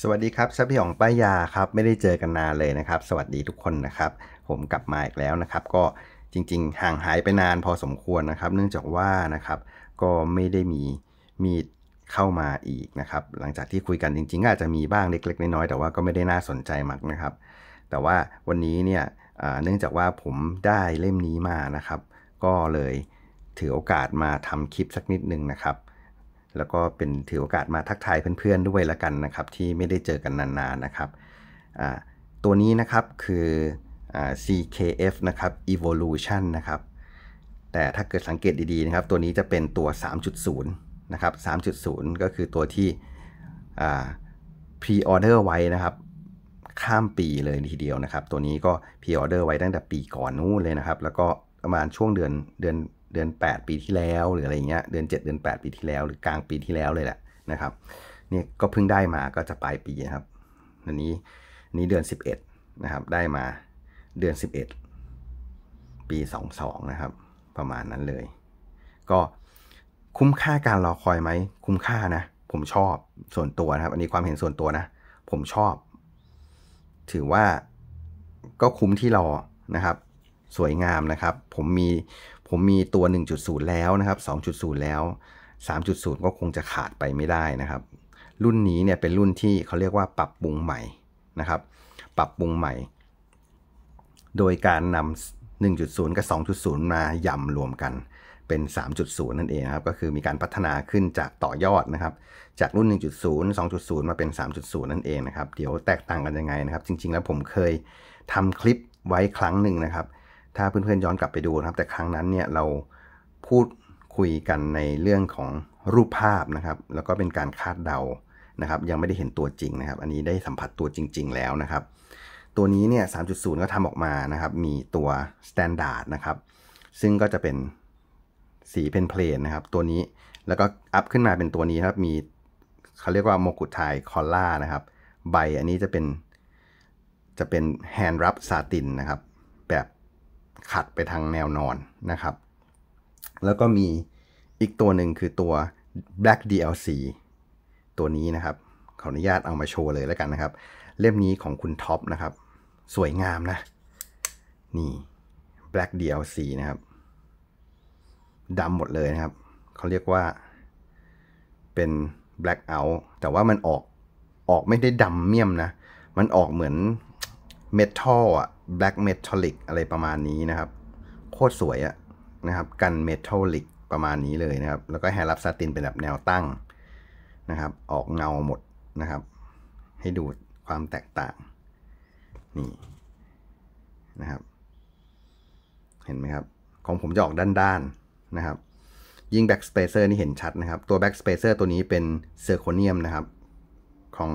สวัสดีครับชับพี่องป้ายาครับ ไม่ได้เจอกันนานเลยนะครับ สวัสดีทุกคนนะครับ ผมกลับมาอีกแล้วนะครับ ก็จริง ๆ ห่างหายไปนานพอสมควรนะครับ เนื่องจากว่านะครับก็ไม่ได้มีมีเข้ามาอีกนะครับ หลังจากที่คุยกันจริงๆ อาจจะมีบ้างเล็กๆ น้อยๆแต่ว่าก็ไม่ได้น่าสนใจมากนะครับ แต่ว่าวันนี้เนี่ยเนื่องจากว่าผมได้เล่มนี้มานะครับ ก็เลยถือโอกาสมาทำคลิปสักนิดนึงนะครับแล้วก็เป็นถือโอกาสมาทักทายเพื่อนๆด้วยละกันนะครับที่ไม่ได้เจอกันนานๆนะครับตัวนี้นะครับคือ CKF นะครับ Evolution นะครับแต่ถ้าเกิดสังเกตดีๆนะครับ ตัวนี้จะเป็นตัว 3.0 นะครับ 3.0 ก็คือตัวที่ pre-order ไว้นะครับ ข้ามปีเลยทีเดียวนะครับ ตัวนี้ก็ pre-order ไว้ตั้งแต่ปีก่อนนู้นเลยนะครับแล้วก็ประมาณช่วงเดือนเดือนเดือน 8 ปีที่แล้วหรืออะไรเงี้ยเดือน 7 เดือน 8 ปีที่แล้วหรือกลางปีที่แล้วเลยแหละนะครับเนี่ยก็เพิ่งได้มาก็จะปลายปีนะครับอันนี้นนี้เดือน 11นะครับได้มาเดือน 11 ปี 22นะครับประมาณนั้นเลย ก็คุ้มค่าการรอคอยไหมคุ้มค่านะผมชอบส่วนตัวนะครับ อันนี้ความเห็นส่วนตัวนะ ผมชอบ ถือว่าก็คุ้มที่รอนะครับสวยงามนะครับ ผมมีผมมีตัว 1.0 แล้วนะครับ 2.0 แล้ว 3.0 ก็คงจะขาดไปไม่ได้นะครับ รุ่นนี้เนี่ยเป็นรุ่นที่เขาเรียกว่าปรับปรุงใหม่นะครับ ปรับปรุงใหม่ โดยการนำ1.0กับ2.0 มายำรวมกันเป็น 3.0 นั่นเองครับก็คือมีการพัฒนาขึ้นจากต่อยอดนะครับ จากรุ่น 1.0 2.0 มาเป็น 3.0 นั่นเองนะครับเดี๋ยวแตกต่างกันยังไงนะครับจริง ๆ แล้วผมเคยทำคลิปไว้ครั้งหนึ่งนะครับถ้าเพื่อนๆย้อนกลับไปดูนะครับแต่ครั้งนั้นเนี่ยเราพูดคุยกันในเรื่องของรูปภาพนะครับ แล้วก็เป็นการคาดเดานะครับ ยังไม่ได้เห็นตัวจริงนะครับ อันนี้ได้สัมผัสตัวจริง ๆ แล้วนะครับ ตัวนี้เนี่ย3.0 ก็ทำออกมานะครับ มีตัวสแตนดาร์ดนะครับซึ่งก็จะเป็นสีเพนเพลนนะครับตัวนี้แล้วก็อัพขึ้นมาเป็นตัวนี้ครับมีเขาเรียกว่าโมกุไทคอลล่านะครับใบอันนี้จะเป็นจะเป็นแฮนด์รับซาตินนะครับแบบขัดไปทางแนวนอนนะครับ แล้วก็มีอีกตัวหนึ่งคือตัว Black DLC ตัวนี้นะครับ ขออนุญาตเอามาโชว์เลยแล้วกันนะครับ เล่มนี้ของคุณท็อปนะครับ สวยงามนะ นี่ Black DLC นะครับดำหมดเลยนะครับ เขาเรียกว่าเป็น Black Out แต่ว่ามันออกออกไม่ได้ดำเมี่ยมนะ มันออกเหมือนเมทัลอะ black metallic อะไรประมาณนี้นะครับ โคตรสวยอะนะครับ กันเมทัลลิกประมาณนี้เลยนะครับ แล้วก็แฮร์รับซาตินเป็นแบบแนวตั้งนะครับ ออกเงาหมดนะครับ ให้ดูความแตกต่างนี่นะครับ เห็นไหมครับ ของผมจะออกด้านๆนะครับ ยิ่ง backspacer นี่เห็นชัดนะครับ ตัว backspacer ตัวนี้เป็นเซอร์โคเนียมนะครับ ของ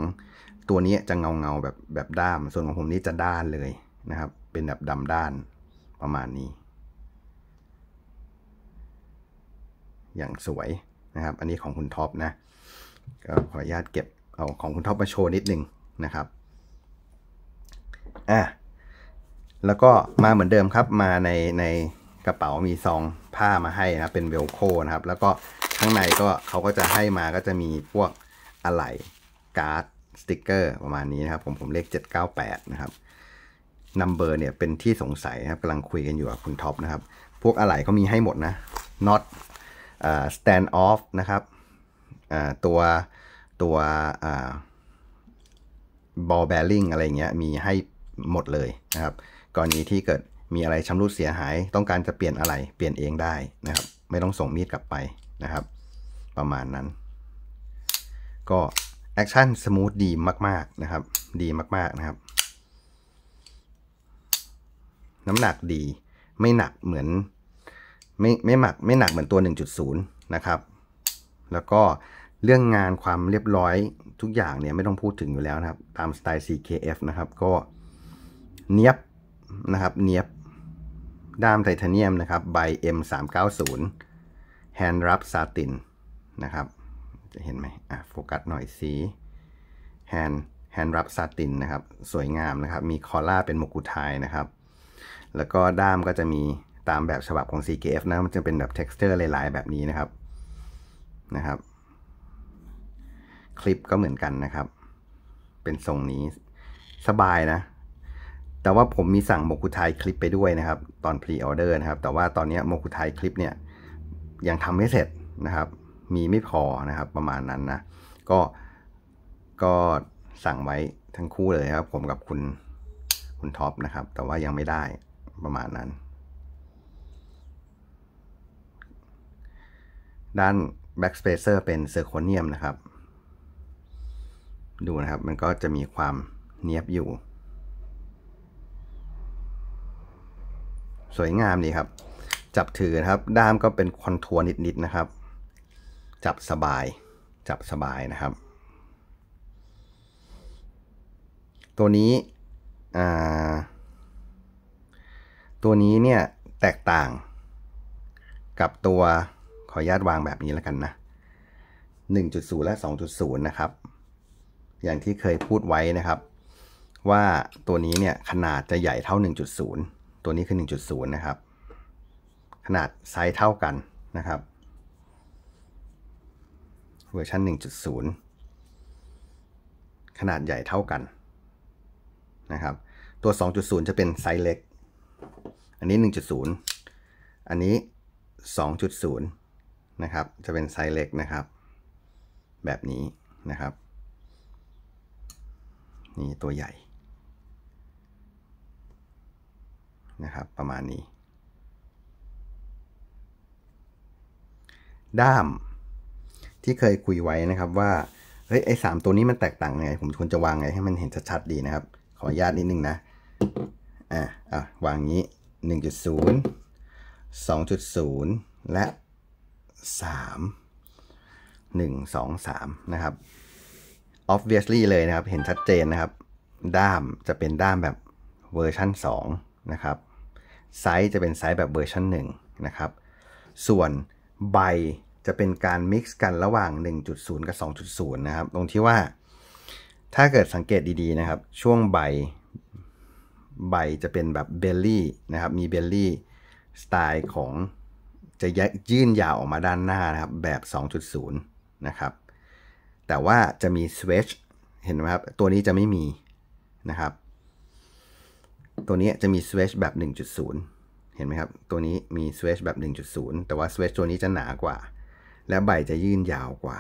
ตัวนี้จะเงาเงาแบบแบบด้ามส่วนของผมนี่จะด้านเลยนะครับเป็นแบบดำด้านประมาณนี้ อย่างสวยนะครับ อันนี้ของคุณท็อปนะ ก็ขออนุญาตเก็บเอาของคุณท็อปมาโชว์นิดนึงนะครับอ่ะแล้วก็มาเหมือนเดิมครับมาในในกระเป๋ามีซองผ้ามาให้นะ เป็นเวลโคนะครับ แล้วก็ข้างในก็เขาก็จะให้มาก็จะมีพวกอะไหล่การ์ดสติกเกอร์ประมาณนี้นะครับ ผมผมเลข 798 นะครับนัมเบอร์เนี่ยเป็นที่สงสัยนะครับกำลังคุยกันอยู่กับคุณท็อปนะครับ พวกอะไหล่เขามีให้หมดนะน็อตสแตนด์ออฟนะครับตัวตัวบอลแบริงอะไรเงี้ยมีให้หมดเลยนะครับ กรณีที่เกิดมีอะไรชำรุดเสียหาย ต้องการจะเปลี่ยนอะไรเปลี่ยนเองได้นะครับ ไม่ต้องส่งมีดกลับไปนะครับ ประมาณนั้น ก็แอคชั่นสมูทดีมากๆนะครับดีมากๆนะครับน้ำหนักดีไม่หนักเหมือนไม่ไม่หมักไม่หนักเหมือนตัว 1.0นะครับแล้วก็เรื่องงานความเรียบร้อยทุกอย่างเนี่ยไม่ต้องพูดถึงอยู่แล้วนะครับตามสไตล์ CKF นะครับ ก็เนียบนะครับเนียบด้ามไทเทเนียมนะครับใบ M390 แฮนด์รับซาตินนะครับจะเห็นไหมอ่ะโฟกัสหน่อยสีแฮนด์แฮนด์รับซาตินนะครับสวยงามนะครับ มีคอล่าเป็นมกุไทยนะครับแล้วก็ด้ามก็จะมีตามแบบฉบับของ CKF นะ มันจะเป็นแบบ texture หลายๆแบบนี้นะครับ นะครับ คลิปก็เหมือนกันนะครับ เป็นทรงนี้ สบายนะ แต่ว่าผมมีสั่งโมกุไทคลิปไปด้วยนะครับ ตอนพรีออเดอร์นะครับ แต่ว่าตอนนี้โมกุไทคลิปเนี่ย ยังทำไม่เสร็จนะครับ มีไม่พอนะครับ ประมาณนั้นนะ ก็ ก็สั่งไว้ทั้งคู่เลยครับ ผมกับคุณ คุณท็อปนะครับ แต่ว่ายังไม่ได้ประมาณนั้น ด้าน backspacer เป็นเซอร์โคเนียมนะครับ ดูนะครับมันก็จะมีความเนียบอยู่ สวยงามดีครับ จับถือนะครับด้ามก็เป็นคอนทัวร์นิด ๆ นะครับ จับสบายจับสบายนะครับ ตัวนี้อ่าตัวนี้เนี่ยแตกต่างกับตัวขออนุญาตวางแบบนี้แล้วกันนะ1.0และ2.0นะครับ อย่างที่เคยพูดไว้นะครับ ว่าตัวนี้เนี่ยขนาดจะใหญ่เท่า 1.0 ตัวนี้คือ 1.0นะครับ ขนาดไซส์เท่ากันนะครับ เวอร์ชัน1.0 ขนาดใหญ่เท่ากันนะครับ ตัว 2.0 จะเป็นไซส์เล็กอันนี้1.0 อันนี้2.0นะครับ จะเป็นไซส์เล็กนะครับ แบบนี้นะครับ นี่ตัวใหญ่ นะครับ ประมาณนี้ ด้ามที่เคยคุยไว้นะครับว่า เฮ้ยไอ้สามตัวนี้มันแตกต่างไง ผมควรจะวางไงให้มันเห็นชัดๆดีนะครับ ขออนุญาตนิดนึงนะ อ่ะอ่ะวางงี้1.0 2.0 และ 3 1 2 3นะครับ obviously เลยนะครับเห็นชัดเจนนะครับ ด้ามจะเป็นด้ามแบบเวอร์ชัน2นะครับไซส์จะเป็นไซส์แบบเวอร์ชัน1นะครับส่วนใบจะเป็นการมิกซ์กันระหว่าง 1.0 กับ 2.0นะครับตรงที่ว่าถ้าเกิดสังเกตดีๆนะครับช่วงใบใบจะเป็นแบบเบลลี่นะครับ มีเบลลี่สไตล์ของจะยื่นยาวออกมาด้านหน้านะครับแบบ2.0นะครับ แต่ว่าจะมีสวิชเห็นไหมครับ ตัวนี้จะไม่มีนะครับ ตัวนี้จะมีสวิชแบบ1.0 เห็นไหมครับ ตัวนี้มีสวิชแบบ1.0 แต่ว่าสวิชตัวนี้จะหนากว่า และใบจะยื่นยาวกว่า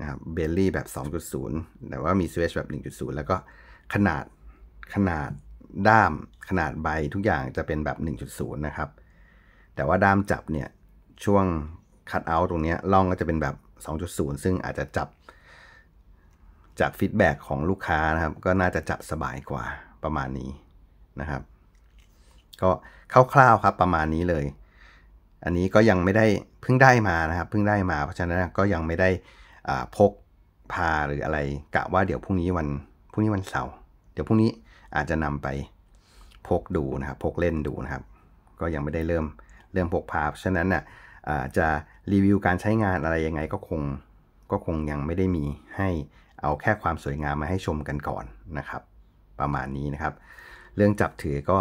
นะครับ เบลลี่แบบ 2.0 แต่ว่ามีสวิชแบบ1.0 แล้วก็ขนาดขนาดด้ามขนาดใบทุกอย่างจะเป็นแบบ1.0นะครับแต่ว่าด้ามจับเนี่ยช่วงคัตเอาท์ตรงนี้ล่องก็จะเป็นแบบ 2.0 ซึ่งอาจจะจับจากฟีดแบ็ของลูกค้านะครับ ก็น่าจะจับสบายกว่าประมาณนี้นะครับ ก็คร่าวๆครับประมาณนี้เลย อันนี้ก็ยังไม่ได้เพิ่งได้มานะครับ เพิ่งได้มา เพราะฉะนั้นก็ยังไม่ได้พกพาหรืออะไรกะว่าเดี๋ยวพรุ่งนี้วันพรุ่งนี้วันเสาร์เดี๋ยวพรุ่งนี้อาจจะนำไปพกดูนะครับ พกเล่นดูนะครับ ก็ยังไม่ได้เริ่มเริ่มพกพาฉะนั้นนะ่ะจะรีวิวการใช้งานอะไรยังไงก็คงก็คงยังไม่ได้มีให้เอาแค่ความสวยงามมาให้ชมกันก่อนนะครับ ประมาณนี้นะครับ เรื่องจับถือก็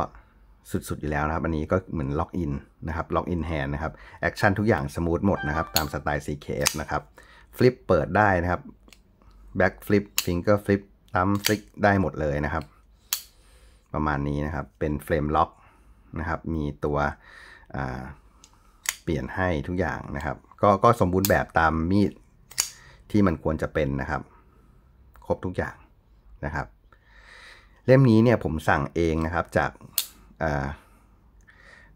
สุด ๆอยู่แล้วนะครับ อันนี้ก็เหมือนล็อกอินนะครับล็อกอินแฮนนะครับแอคชั่นทุกอย่างสมูทหมดนะครับ ตามสไตล์ CKF นะครับฟลิปเปิดได้นะครับแบ็กฟลิปฟิงเกอร์ฟลิปตั้มฟลิกได้หมดเลยนะครับประมาณนี้นะครับ เป็นเฟรมล็อกนะครับมีตัวเปลี่ยนให้ทุกอย่างนะครับ ก็ก็สมบูรณ์แบบตามมีดที่มันควรจะเป็นนะครับ ครบทุกอย่างนะครับ เล่มนี้เนี่ยผมสั่งเองนะครับจาก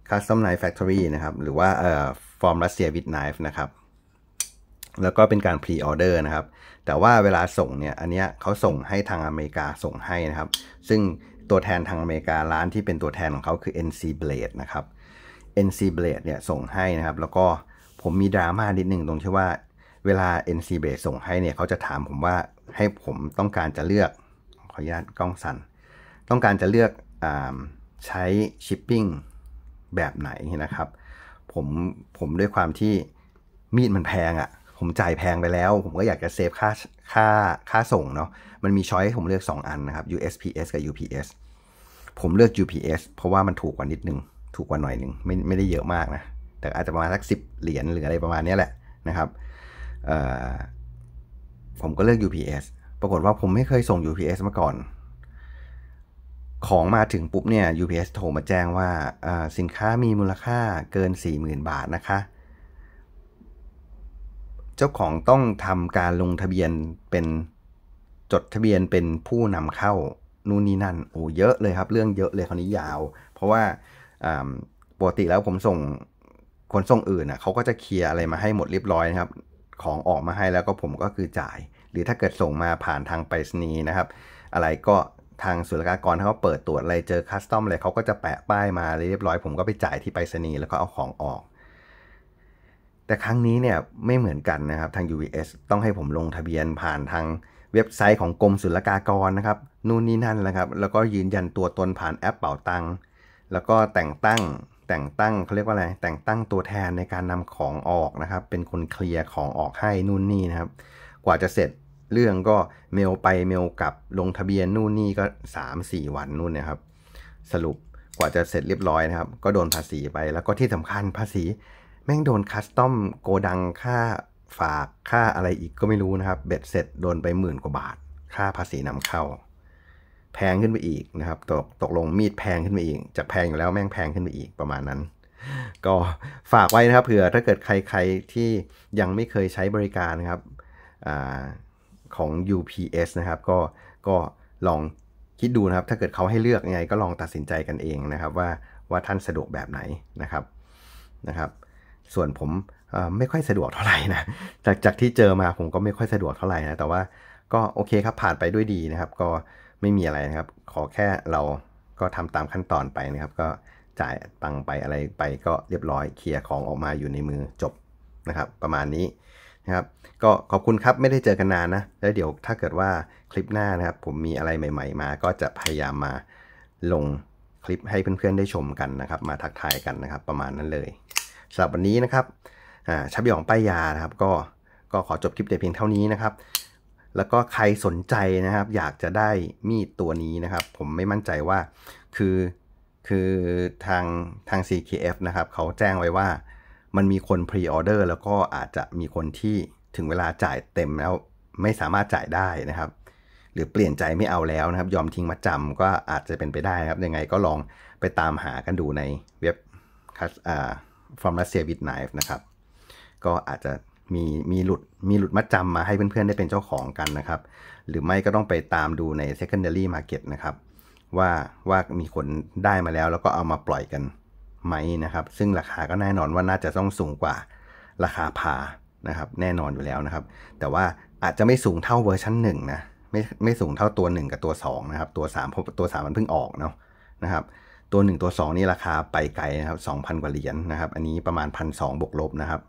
คัสตอมไนฟ์แฟคทอรี่นะครับหรือว่าฟอร์มรัสเซียวิดไนฟ์นะครับ แล้วก็เป็นการพรีออเดอร์นะครับ แต่ว่าเวลาส่งเนี่ย อันเนี้ยเขาส่งให้ทางอเมริกาส่งให้นะครับ ซึ่งตัวแทนทางอเมริการ้านที่เป็นตัวแทนของเขาคือ NC Blade นะครับ NC Blade เนี่ยส่งให้นะครับ แล้วก็ผมมีดราม่านิดนึงตรงที่ว่า เวลา NC Blade ส่งให้เนี่ยเขาจะถามผมว่าให้ผมต้องการจะเลือกขออนุญาตกล้องสัน่นต้องการจะเลือกอใช้ชิปปิ้งแบบไหนนะครับผมผมด้วยความที่มีดมันแพงอะ่ะผมจ่ายแพงไปแล้ว ผมก็อยากจะเซฟค่าค่าค่าส่งเนาะ มันมีช้อยผมเลือก 2 อัน นะครับ USPS กับ UPS ผมเลือก UPS เพราะว่ามันถูกกว่านิดนึงถูกกว่าหน่อยนึงไม่ไม่ได้เยอะมากนะ แต่อาจจะประมาณสักสิบเหรียญหรืออะไรประมาณนี้แหละนะครับผมก็เลือก UPS ปรากฏว่าผมไม่เคยส่ง UPS มาก่อน ของมาถึงปุ๊บเนี่ย UPS โทรมาแจ้งว่าสินค้ามีมูลค่าเกิน 40,000 บาทนะคะเจ้าของต้องทำการลงทะเบียนเป็นจดทะเบียนเป็นผู้นำเข้านู่นนี่นั่นโอ้เยอะเลยครับเรื่องเยอะเลยคราวนี้ยาว เพราะว่าปกติแล้วผมส่งคนส่งอื่นนะเขาก็จะเคลียร์อะไรมาให้หมดเรียบร้อยนะครับของออกมาให้แล้วก็ผมก็คือจ่าย หรือถ้าเกิดส่งมาผ่านทางไปรษณีย์นะครับ อะไรก็ทางศุลกากรถ้าเขาเปิดตรวจอะไรเจอคัสตอมอะไรเขาก็จะแปะป้ายมาเรียบร้อยผมก็ไปจ่ายที่ไปรษณีย์แล้วก็เอาของออกแต่ครั้งนี้เนี่ยไม่เหมือนกันนะครับทาง UBS ต้องให้ผมลงทะเบียนผ่านทางเว็บไซต์ของกรมศุลกากรนะครับนู่นนี่นั่นนะครับ แล้วก็ยืนยันตัวตนผ่านแอปเป่าตังค์แล้วก็แต่งตั้งแต่งตั้งเขาเรียกว่าอะไร แต่งตั้งตัวแทนในการนำของออกนะครับ เป็นคนเคลียร์ของออกให้ นู่นนี่นะครับ กว่าจะเสร็จเรื่องก็เมลไปเมลกลับลงทะเบียนนู่นนี่ก็ 3-4 วันนู่นนะครับ สรุปกว่าจะเสร็จเรียบร้อยนะครับก็โดนภาษีไปแล้วก็ที่สำคัญภาษีแม่งโดนคัสตอมโกดังค่าฝากค่าอะไรอีกก็ไม่รู้นะครับ เบ็ดเสร็จโดนไปหมื่นกว่าบาท ค่าภาษีนำเข้า แพงขึ้นไปอีกนะครับตกตกลงมีดแพงขึ้นไปอีก จะแพงอยู่แล้วแม่งแพงขึ้นไปอีกประมาณนั้น ก็ฝากไว้นะครับเผื่อถ้าเกิดใคร ๆ ที่ยังไม่เคยใช้บริการนะครับอของ UPS นะครับ ก็ก็ลองคิดดูนะครับ ถ้าเกิดเขาให้เลือกยังไง ก็ลองตัดสินใจกันเองนะครับ ว่าว่าท่านสะดวกแบบไหนนะครับนะครับส่วนผมไม่ค่อยสะดวกเท่าไหร่นะจากจากที่เจอมาผมก็ไม่ค่อยสะดวกเท่าไหร่นะ แต่ว่าก็โอเคครับ ผ่านไปด้วยดีนะครับ ก็ไม่มีอะไรนะครับ ขอแค่เราก็ทำตามขั้นตอนไปนะครับ ก็จ่ายตังไปอะไรไป ก็เรียบร้อยเคลียร์ของออกมาอยู่ในมือจบนะครับ ประมาณนี้นะครับ ก็ขอบคุณครับไม่ได้เจอกันนานนะ แล้วเดี๋ยวถ้าเกิดว่าคลิปหน้านะครับ ผมมีอะไรใหม่ๆ มาก็จะพยายามมาลงคลิปให้เพื่อนๆได้ชมกันนะครับ มาทักทายกันนะครับ ประมาณนั้นเลยสำหรับวันนี้นะครับ ชับยองป้ายยา นะครับ ก็ก็ขอจบคลิปแต่เพียงเท่านี้นะครับ แล้วก็ใครสนใจนะครับ อยากจะได้มีดตัวนี้นะครับ ผมไม่มั่นใจว่า คือ คือทางทาง CKF นะครับ เขาแจ้งไว้ว่า มันมีคนพรีออเดอร์แล้วก็อาจจะมีคนที่ถึงเวลาจ่ายเต็มแล้ว ไม่สามารถจ่ายได้นะครับ หรือเปลี่ยนใจไม่เอาแล้วนะครับ ยอมทิ้งมาจำก็อาจจะเป็นไปได้นะครับ ยังไงก็ลองไปตามหากันดูในเว็บคัสฟอร์มรัสเซีย t ิดไนฟ์นะครับก็อาจจะมีมีหลุดมีหลุดมัดจำมาให้เพื่อนๆ ได้เป็นเจ้าของกันนะครับ หรือไม่ก็ต้องไปตามดูใน secondary market นะครับ ว่าว่ามีคนได้มาแล้วแล้วก็เอามาปล่อยกันไหมนะครับ ซึ่งราคาก็แน่นอนว่าน่าจะต้องสูงกว่าราคาพานะครับแน่นอนอยู่แล้วนะครับ แต่ว่าอาจจะไม่สูงเท่าเวอร์ชัน1นะไม่ไม่สูงเท่าตัว 1 กับตัว 2 นะครับ ตัว3เพราะตัว3มันเพิ่งออกเนาะนะครับตัว1ตัว2 นี่ราคาไปไกลนะครับ2,000 กว่าเหรียญนนะครับ อันนี้ประมาณ1,200บวกลบนะครับ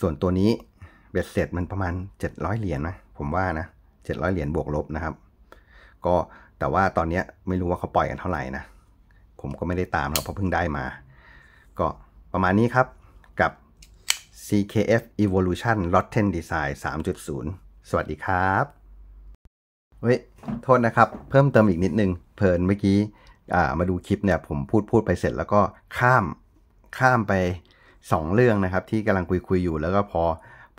ส่วนตัวนี้เบ็ดเสร็จมันประมาณ 700 เหรียญนะผมว่านะ 700 เหรียญบวกลบนะครับ ก็แต่ว่าตอนนี้ไม่รู้ว่าเขาปล่อยกันเท่าไหร่นะ ผมก็ไม่ได้ตามเราเพราะเพิ่งได้มา ก็ประมาณนี้ครับกับ CKF Evolution Rotten Design 3.0 สวัสดีครับเฮ้ยโทษนะครับเพิ่มเติมอีกนิดนึงเพลินเมื่อกี้มาดูคลิปเนี่ยผมพูดพูดไปเสร็จแล้วก็ข้ามข้ามไป 2 เรื่องนะครับ ที่กำลังคุยคุยอยู่ แล้วก็พอ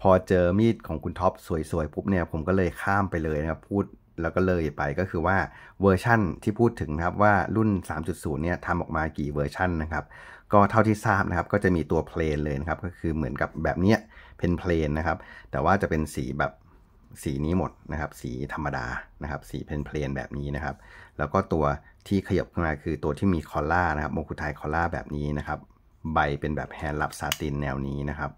พอเจอมีดของคุณท็อปสวยๆปุ๊บเนี่ยผมก็เลยข้ามไปเลยนะครับพูดแล้วก็เลยไปก็คือว่าเวอร์ชั่นที่พูดถึงนะครับ ว่ารุ่น 3.0 เนี่ยทำออกมากี่เวอร์ชั่นนะครับ ก็เท่าที่ทราบนะครับก็จะมีตัวเพลนเลยนะครับ ก็คือเหมือนกับแบบเนี้ยเป็นเพลนนะครับแต่ว่าจะเป็นสีแบบสีนี้หมดนะครับ สีธรรมดานะครับ สีเพนเพลนแบบนี้นะครับแล้วก็ตัวที่ขยับขึ้นมาคือตัวที่มีคอล่านะครับโมกุไทคอล่าแบบนี้นะครับ ใบเป็นแบบแฮนด์ลับซาตินแนวนี้นะครับ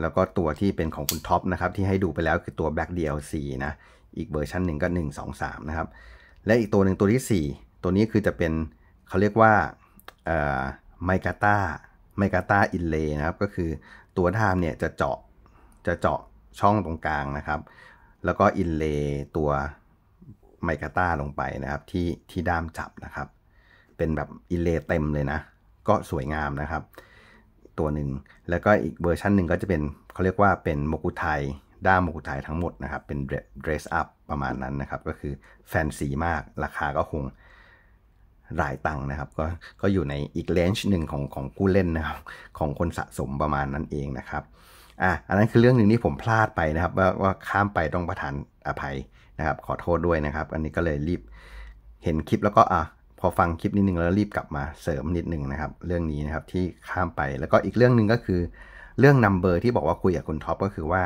แล้วก็ตัวที่เป็นของคุณท็อปนะครับที่ให้ดูไปแล้วคือตัว Black DLC นะอีกเวอร์ชันหนึ่งก็1 2 3 นะครับ และอีกตัวหนึ่งตัวที่ 4 ตัวนี้คือจะเป็นเขาเรียกว่าไมกาตาไมกาตาอินเลนะครับ ก็คือตัวทามเนี่ยจะเจาะจะเจาะช่องตรงกลางนะครับ แล้วก็อินเลตัวไมกาต้าลงไปนะครับที่ที่ด้ามจับนะครับ เป็นแบบ อิเลเต็มเลยนะ ก็สวยงามนะครับ ตัวหนึ่งแล้วก็อีกเวอร์ชันหนึ่งก็จะเป็นเขาเรียกว่าเป็นโมกุไทด้ามโมกุไททั้งหมดนะครับ เป็นเดรสอัพประมาณนั้นนะครับ ก็คือแฟนซีมากราคาก็คง หลายตังค์นะครับก็ก็อยู่ในอีกเลนจ์หนึ่งของของผู้เล่นนะครับของคนสะสมประมาณนั้นเองนะครับอ่ะอันนั้นคือเรื่องหนึ่งที่ผมพลาดไปนะครับ ว่าว่าข้ามไปต้องประทานอภัยะครับขอโทษด้วยนะครับ อันนี้ก็เลยรีบเห็นคลิปแล้วก็อ่ะพอฟังคลิปนิดนึงแล้วรีบกลับมาเสริมนิดนึงนะครับเรื่องนี้นะครับที่ข้ามไปแล้วก็อีกเรื่องหนึ่งก็คือเรื่องนัมเบอร์ที่บอกว่าคุยกับคุณท็อปก็คือว่า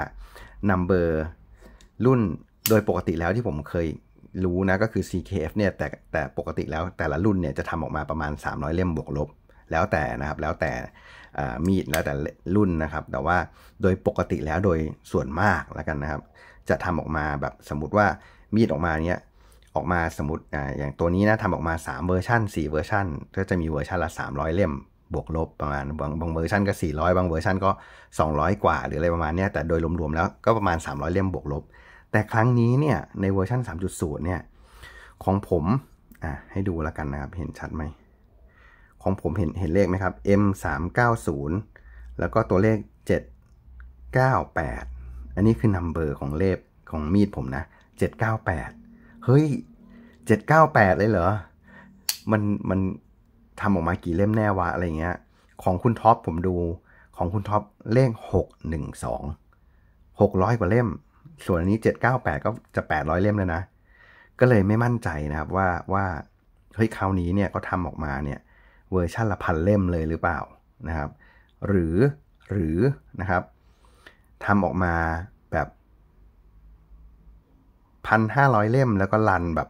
นัมเบอร์รุ่นโดยปกติแล้วที่ผมเคยรู้นะก็คือ CKF เนี่ยแต่แต่ปกติแล้วแต่ละรุ่นเนี่ยจะทำออกมาประมาณ 300เล่มบวกลบแล้วแต่นะครับแล้วแต่มีดแล้วแต่รุ่นนะครับ แต่ว่าโดยปกติแล้วโดยส่วนมากแล้วกันนะครับจะทำออกมาแบบสมมติว่ามีดออกมาเนี้ยออกมาสมมติอย่างตัวนี้นะทำออกมา3 เวอร์ชัน4 เวอร์ชันก็จะมีเวอร์ชันละ300เล่มบวกลบประมาณบางบางเวอร์ชันก็ 400 บางเวอร์ชันก็ 200 กว่าหรืออะไรประมาณนี้แต่โดยรวมๆแล้วก็ประมาณ 300เล่มบวกลบแต่ครั้งนี้เนี่ยในเวอร์ชัน3.0เนี่ยของผมอ่ะให้ดูแล้วกันนะครับเห็นชัดไหมของผมเห็นเห็นเลขไหมครับ M 3 9 0แล้วก็ตัวเลข 7 9 8 อันนี้คือนัมเบอร์ของเล็บของมีดผมนะ 798 เฮ้ย 798 เลยเหรอ มันมันทำออกมากี่เล่มแน่วะอะไรเงี้ย ของคุณท็อปผมดูของคุณท็อปเลข 612 600 กว่าเล่ม ส่วนอันนี้ 798 ก็จะ 800 เล่มแล้วนะ ก็เลยไม่มั่นใจนะครับว่าว่าเฮ้ยคราวนี้เนี่ย ก็ทำออกมาเนี่ยเวอร์ชันละพันเล่มเลยหรือเปล่านะครับหรือหรือนะครับทำออกมาแบบพันห้าร้อยเล่มแล้วก็รันแบบ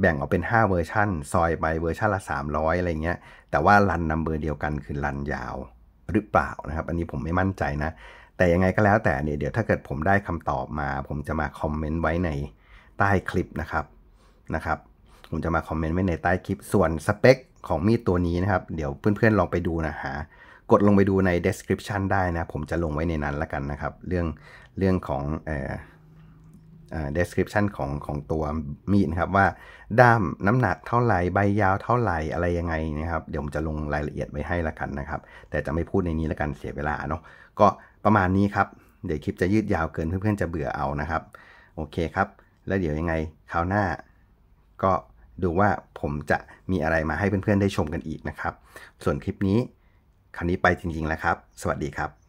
แบ่งออกเป็นห้าเวอร์ชันซอยไปเวอร์ชันละสามร้อยอะไรเงี้ยแต่ว่ารันนัมเบอร์เดียวกันคือรันยาวหรือเปล่านะครับอันนี้ผมไม่มั่นใจนะแต่ยังไงก็แล้วแต่เนี่ยเดี๋ยวถ้าเกิดผมได้คำตอบมา ผมจะมาคอมเมนต์ไว้ในใต้คลิปนะครับนะครับ ผมจะมาคอมเมนต์ไว้ในใต้คลิปส่วนสเปคของมีดตัวนี้นะครับเดี๋ยวเพื่อนๆลองไปดูนะฮะกดลงไปดูใน description ได้นะ ผมจะลงไว้ในนั้นละกันนะครับเรื่องเรื่องของเอ่อ description ของของตัวมีดนะครับ ว่าด้ามน้ำหนักเท่าไหร่ใบยาวเท่าไหร่อะไรยังไงนะครับเดี๋ยวผมจะลงรายละเอียดไว้ให้ละกันนะครับแต่จะไม่พูดในนี้ละกัน เสียเวลาเนาะก็ประมาณนี้ครับ เดี๋ยวคลิปจะยืดยาวเกินเพื่อนๆจะเบื่อเอานะครับโอเคครับแล้วเดี๋ยวยังไงคราวหน้า ก็ดูว่าผมจะมีอะไรมาให้เพื่อนๆ ได้ชมกันอีกนะครับ ส่วนคลิปนี้คราวนี้ไปจริงๆ แล้วครับ สวัสดีครับ